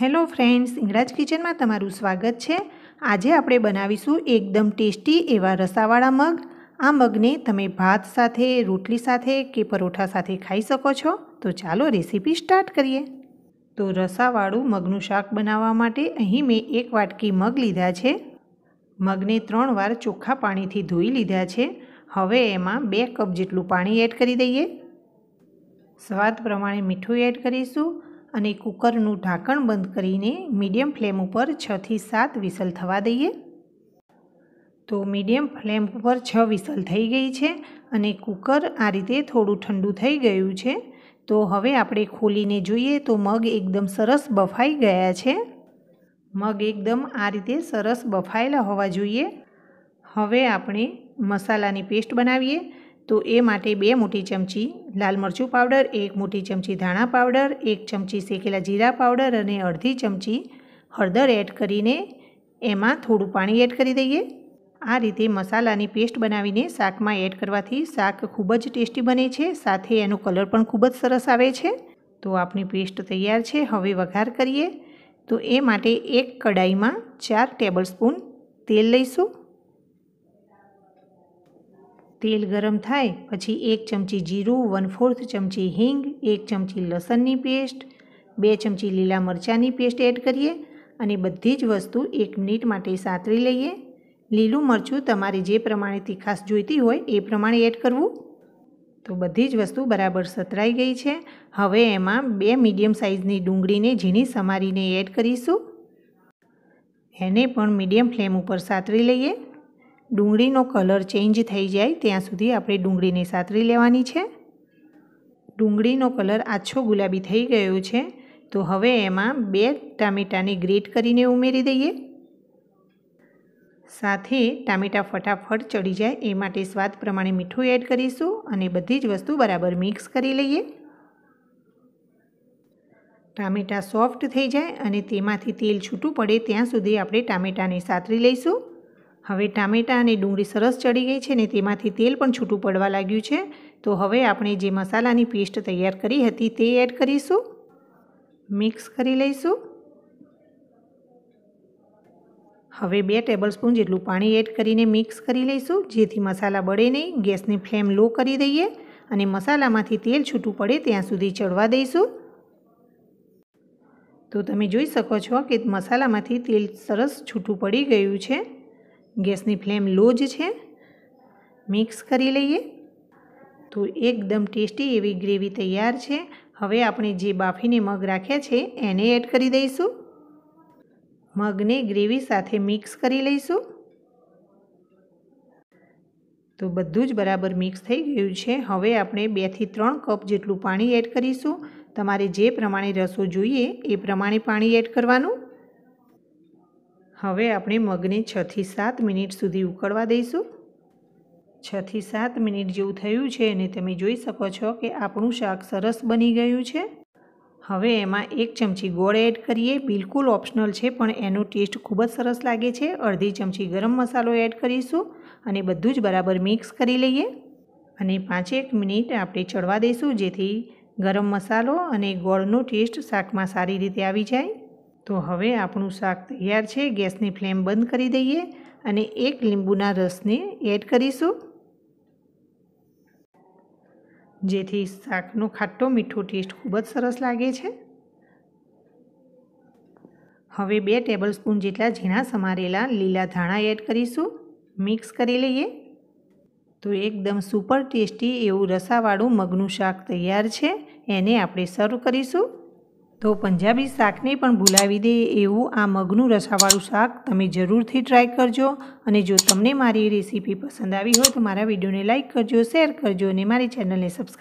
hello friends ઇંગરાજ કિચનમાં તમારું સ્વાગત છે આજે આપણે બનાવીશું એકદમ ટેસ્ટી એવા રસાવાળા મગ આ મગને તમે ભાત સાથે રોટલી સાથે કે પરોઠા સાથે ખાઈ શકો છો તો ચાલો રેસીપી સ્ટાર્ટ કરીએ તો રસાવાળું મગનું શાક બનાવવા માટે અહીં મેં એક વાટકી મગ લીધા છે મગને ત્રણ વાર ચોખ્ખા પાણીથી ધોઈ લીધા છે હવે એમાં બે કપ જેટલું પાણી એડ કરી દઈએ સ્વાદ પ્રમાણે મીઠું એડ કરીશું અને કુકરનું ઢાંકણ બંધ કરીને મીડિયમ ફ્લેમ ઉપર છથી સાત વિસલ થવા દઈએ તો મીડિયમ ફ્લેમ ઉપર છ વિસલ થઈ ગઈ છે અને કુકર આ રીતે થોડું ઠંડુ થઈ ગયું છે તો હવે આપણે ખોલીને જોઈએ તો મગ એકદમ સરસ બફાઈ ગયા છે મગ એકદમ આ રીતે સરસ બફાયેલા હોવા જોઈએ હવે આપણે મસાલાની પેસ્ટ બનાવીએ તો એ માટે બે મોટી ચમચી લાલ મરચું પાવડર એક મોટી ચમચી ધાણા પાવડર એક ચમચી શેકેલા જીરા પાવડર અને અડધી ચમચી હળદર એડ કરીને એમાં થોડું પાણી એડ કરી દઈએ આ રીતે મસાલાની પેસ્ટ બનાવીને શાકમાં એડ કરવાથી શાક ખૂબ જ ટેસ્ટી બને છે સાથે એનો કલર પણ ખૂબ જ સરસ આવે છે તો આપણી પેસ્ટ તૈયાર છે હવે વઘાર કરીએ તો એ માટે એક કડાઈમાં ચાર ટેબલસ્પૂન તેલ લઈશું તેલ ગરમ થાય પછી એક ચમચી જીરું વન ફોર્થ ચમચી હિંગ એક ચમચી લસણની પેસ્ટ બે ચમચી લીલા મરચાંની પેસ્ટ એડ કરીએ અને બધી જ વસ્તુ એક મિનિટ માટે સાતરી લઈએ લીલું મરચું તમારે જે પ્રમાણે તીખાસ જોઈતી હોય એ પ્રમાણે એડ કરવું તો બધી જ વસ્તુ બરાબર સતરાઈ ગઈ છે હવે એમાં બે મીડિયમ સાઇઝની ડુંગળીને ઝીણી સમારીને એડ કરીશું એને પણ મીડિયમ ફ્લેમ ઉપર સાતરી લઈએ ડુંગળીનો કલર ચેન્જ થઈ જાય ત્યાં સુધી આપણે ડુંગળીને સાતરી લેવાની છે ડુંગળીનો કલર આછો ગુલાબી થઈ ગયો છે તો હવે એમાં બે ટામેટાને ગ્રેટ કરીને ઉમેરી દઈએ સાથે ટામેટાં ફટાફટ ચડી જાય એ માટે સ્વાદ પ્રમાણે મીઠું એડ કરીશું અને બધી જ વસ્તુ બરાબર મિક્સ કરી લઈએ ટામેટાં સોફ્ટ થઈ જાય અને તેમાંથી તેલ છૂટું પડે ત્યાં સુધી આપણે ટામેટાને સાતરી લઈશું હવે ટામેટાં અને ડુંગળી સરસ ચડી ગઈ છે ને તેમાંથી તેલ પણ છૂટું પડવા લાગ્યું છે તો હવે આપણે જે મસાલાની પેસ્ટ તૈયાર કરી હતી તે એડ કરીશું મિક્સ કરી લઈશું હવે બે ટેબલસ્પૂન જેટલું પાણી એડ કરીને મિક્સ કરી લઈશું જેથી મસાલા બળે નહીં ગેસની ફ્લેમ લો કરી દઈએ અને મસાલામાંથી તેલ છૂટું પડે ત્યાં સુધી ચડવા દઈશું તો તમે જોઈ શકો છો કે મસાલામાંથી તેલ સરસ છૂટું પડી ગયું છે ગેસની ફ્લેમ લો જ છે મિક્સ કરી લઈએ તો એકદમ ટેસ્ટી એવી ગ્રેવી તૈયાર છે હવે આપણે જે બાફીને મગ રાખ્યા છે એને એડ કરી દઈશું મગને ગ્રેવી સાથે મિક્સ કરી લઈશું તો બધું જ બરાબર મિક્સ થઈ ગયું છે હવે આપણે બેથી ત્રણ કપ જેટલું પાણી એડ કરીશું તમારે જે પ્રમાણે રસો જોઈએ એ પ્રમાણે પાણી એડ કરવાનું હવે આપણે મગને છથી સાત મિનિટ સુધી ઉકળવા દઈશું છથી સાત મિનિટ જેવું થયું છે અને તમે જોઈ શકો છો કે આપણું શાક સરસ બની ગયું છે હવે એમાં એક ચમચી ગોળ એડ કરીએ બિલકુલ ઓપ્શનલ છે પણ એનો ટેસ્ટ ખૂબ જ સરસ લાગે છે અડધી ચમચી ગરમ મસાલો એડ કરીશું અને બધું જ બરાબર મિક્સ કરી લઈએ અને પાંચેક મિનિટ આપણે ચડવા દઈશું જેથી ગરમ મસાલો અને ગોળનો ટેસ્ટ શાકમાં સારી રીતે આવી જાય તો હવે આપણું શાક તૈયાર છે ગેસની ફ્લેમ બંધ કરી દઈએ અને એક લીંબુના રસને એડ કરીશું જેથી શાકનો ખાટો મીઠો ટેસ્ટ ખૂબ જ સરસ લાગે છે હવે બે ટેબલસ્પૂન જેટલા ઝીણા સમારેલા લીલા ધાણા એડ કરીશું મિક્સ કરી લઈએ તો એકદમ સુપર ટેસ્ટી એવું રસાવાળું મગનું શાક તૈયાર છે એને આપણે સર્વ કરીશું તો પંજાબી શાકને પણ ભૂલાવી દે એવું આ મગનું રસાવાળું શાક તમે જરૂરથી ટ્રાય કરજો અને જો તમને મારી રેસીપી પસંદ આવી હોય તો મારા વિડીયોને લાઇક કરજો શેર કરજો અને મારી ચેનલને સબસ્ક્રાઈબ